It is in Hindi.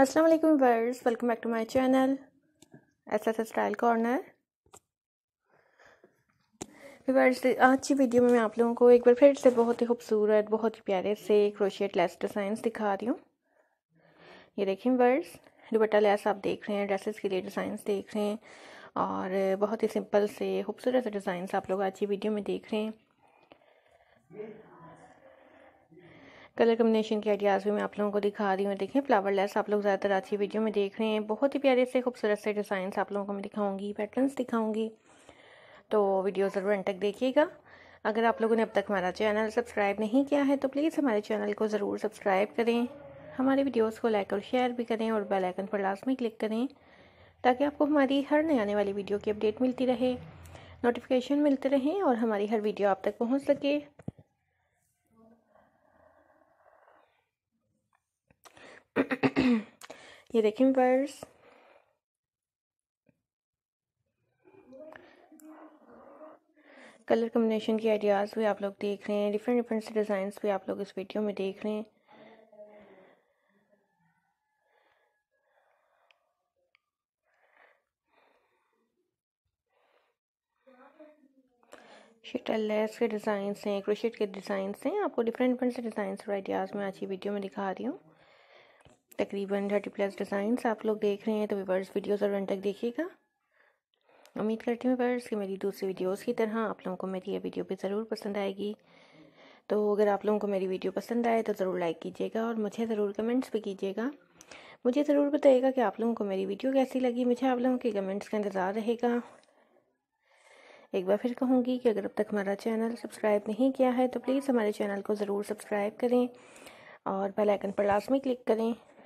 अस्सलाम वालेकुम वर्स welcome back to my channel S S style corner वर्स आज की वीडियो में मैं आप लोगों को एक बार फिर से बहुत ही खूबसूरत बहुत ही प्यारे से क्रोशियट लेस डिज़ाइन दिखा रही हूँ ये देखें वर्स दुपट्टा लेस आप देख रहे हैं ड्रेसेस के लिए डिजाइन देख रहे हैं और बहुत ही सिंपल से खूबसूरत से डिज़ाइंस आप लोग आज की वीडियो में देख रहे हैं कलर कम्बिनेशन के आइडियाज़ भी मैं आप लोगों को दिखा रही हूँ देखें फ्लावर लेस आप लोग ज़्यादातर अच्छी वीडियो में देख रहे हैं बहुत ही प्यारे से खूबसूरत से डिज़ाइन आप लोगों को मैं दिखाऊँगी पैटर्नस दिखाऊँगी तो वीडियो ज़रूर एंड तक देखिएगा अगर आप लोगों ने अब तक हमारा चैनल सब्सक्राइब नहीं किया है तो प्लीज़ हमारे चैनल को ज़रूर सब्सक्राइब करें हमारे वीडियोस को लाइक और शेयर भी करें और बेल आइकन पर लाजमी में क्लिक करें ताकि आपको हमारी हर नए आने वाली वीडियो की अपडेट मिलती रहे नोटिफिकेशन मिलते रहें और हमारी हर वीडियो आप तक पहुंच सके ये देखें वर्स कलर कम्बिनेशन के आइडियाज़ भी आप लोग देख रहे हैं डिफरेंट डिफरेंट से डिज़ाइंस भी आप लोग इस वीडियो में देख रहे हैं शिटल लेस के डिज़ाइंस हैं क्रोशेट के डिज़ाइंस हैं आपको डिफरेंट डिफरेंट से डिज़ाइंस और आइडियाज़ मैं आज की वीडियो में दिखा रही हूँ तकरीबन थर्टी प्लस डिज़ाइंस आप लोग देख रहे हैं तो वीवर्स वीडियो ज़रूर तक देखिएगा उम्मीद करती हूँ वीवर्स कि मेरी दूसरी वीडियोस की तरह आप लोगों को मेरी ये वीडियो भी ज़रूर पसंद आएगी तो अगर आप लोगों को मेरी वीडियो पसंद आए तो ज़रूर लाइक कीजिएगा और मुझे ज़रूर कमेंट्स भी कीजिएगा मुझे ज़रूर बताइएगा कि आप लोगों को मेरी वीडियो कैसी लगी मुझे आप लोगों के कमेंट्स का इंतज़ार रहेगा एक बार फिर कहूँगी कि अगर अब तक हमारा चैनल सब्सक्राइब नहीं किया है तो प्लीज़ हमारे चैनल को ज़रूर सब्सक्राइब करें और बेल आइकन पर लाजमी क्लिक करें